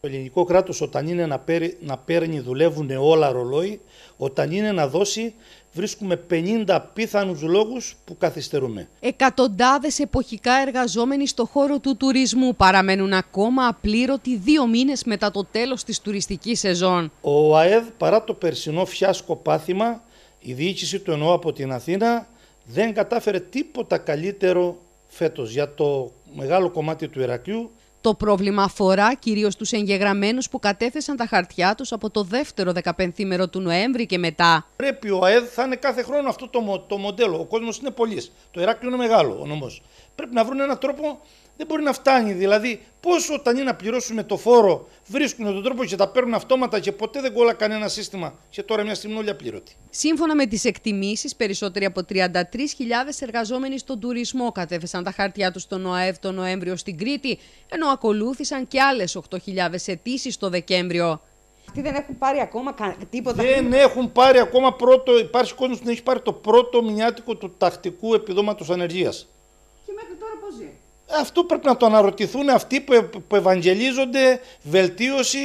Το ελληνικό κράτος, όταν είναι να παίρνει, να δουλεύουν όλα ρολόι. Όταν είναι να δώσει, βρίσκουμε 50 πιθανού λόγους που καθυστερούμε. Εκατοντάδες εποχικά εργαζόμενοι στο χώρο του τουρισμού παραμένουν ακόμα απλήρωτοι δύο μήνες μετά το τέλος της τουριστικής σεζόν. Ο ΑΕΔ, παρά το περσινό φιάσκο πάθημα, η διοίκηση του εννοώ από την Αθήνα δεν κατάφερε τίποτα καλύτερο φέτος για το μεγάλο κομμάτι του Ηρακλείου το πρόβλημα αφορά κυρίως τους εγγεγραμμένους που κατέθεσαν τα χαρτιά τους από το δευτερο δεκαπενθήμερο του Νοέμβρη και μετά. Πρέπει ο ΑΕΔ θα είναι κάθε χρόνο αυτό το, το μοντέλο. Ο κόσμος είναι πολλής. Το Ηράκλειο είναι μεγάλο ο νομός. Πρέπει να βρουν έναν τρόπο δεν μπορεί να φτάνει. Δηλαδή, πώ όταν είναι να πληρώσουμε το φόρο, βρίσκουν τον τρόπο και τα παίρνουν αυτόματα και ποτέ δεν κόλλα κανένα σύστημα. Και τώρα μια στιγμή όλοι απλήρωτοι. Σύμφωνα με τις εκτιμήσεις, περισσότεροι από 33.000 εργαζόμενοι στον τουρισμό κατέθεσαν τα χαρτιά τους στον ΟΑΕΒ τον Νοέμβριο στην Κρήτη, ενώ ακολούθησαν και άλλες 8.000 αιτήσεις το Δεκέμβριο. Αυτοί δεν έχουν πάρει ακόμα τίποτα. Δεν έχουν πάρει ακόμα πρώτο. Υπάρχει κόσμος που δεν έχει πάρει το πρώτο μηνιάτικο του τακτικού επιδόματος ανεργίας. Και μέχρι τώρα πώς ζει. Αυτό πρέπει να το αναρωτηθούν αυτοί που ε, ευαγγελίζονται βελτίωση,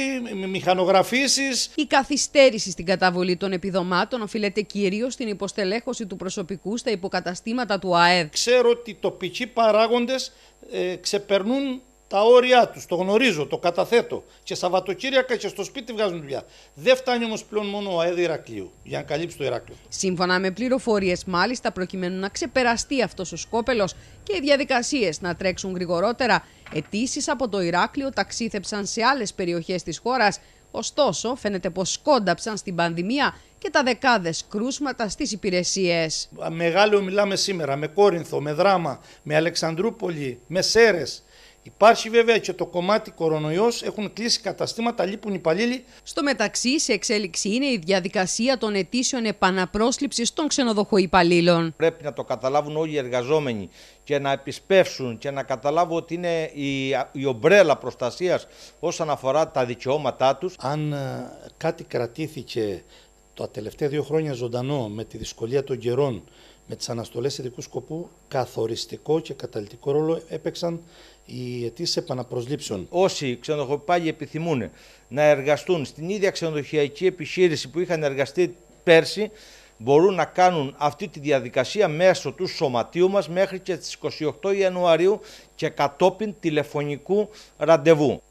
μηχανογραφήσεις. Η καθυστέρηση στην καταβολή των επιδομάτων οφείλεται κυρίως στην υποστελέχωση του προσωπικού στα υποκαταστήματα του ΑΕΔ. Ξέρω ότι οι τοπικοί παράγοντες ε, ξεπερνούν τα όρια τους. Το γνωρίζω, το καταθέτω. Και Σαββατοκύριακα και στο σπίτι βγάζουν δουλειά. Δεν φτάνει όμως πλέον μόνο ο ΑΕΔ Ηρακλείου για να καλύψει το Ηράκλειο. Σύμφωνα με πληροφορίες, μάλιστα, προκειμένου να ξεπεραστεί αυτός ο σκόπελος και οι διαδικασίες να τρέξουν γρηγορότερα, αιτήσεις από το Ηράκλειο ταξίδεψαν σε άλλες περιοχές της χώρας. Ωστόσο, φαίνεται πως σκόνταψαν στην πανδημία και τα δεκάδες κρούσματα στις υπηρεσίες. Μεγάλο μιλάμε σήμερα με Κόρινθο, με Δράμα, με Αλεξανδρούπολη, με Σέρες Υπάρχει βέβαια και το κομμάτι κορονοϊός, έχουν κλείσει καταστήματα, λείπουν υπαλλήλοι. Στο μεταξύ, σε εξέλιξη είναι η διαδικασία των αιτήσεων επαναπρόσληψης των ξενοδοχού υπαλλήλων. Πρέπει να το καταλάβουν όλοι οι εργαζόμενοι και να επισπεύσουν και να καταλάβουν ότι είναι η, η ομπρέλα προστασίας όσον αφορά τα δικαιώματά τους. Αν ε, κάτι κρατήθηκε τα τελευταία δύο χρόνια ζωντανό με τη δυσκολία των καιρών, με τις αναστολές ειδικού σκοπού, καθοριστικό και καταλητικό ρόλο έπαιξαν οι αιτήσεις επαναπροσλήψεων. Όσοι ξενοδοχοπάγοι επιθυμούν να εργαστούν στην ίδια ξενοδοχειακή επιχείρηση που είχαν εργαστεί πέρσι, μπορούν να κάνουν αυτή τη διαδικασία μέσω του σωματείου μας μέχρι και τις 28 Ιανουαρίου και κατόπιν τηλεφωνικού ραντεβού.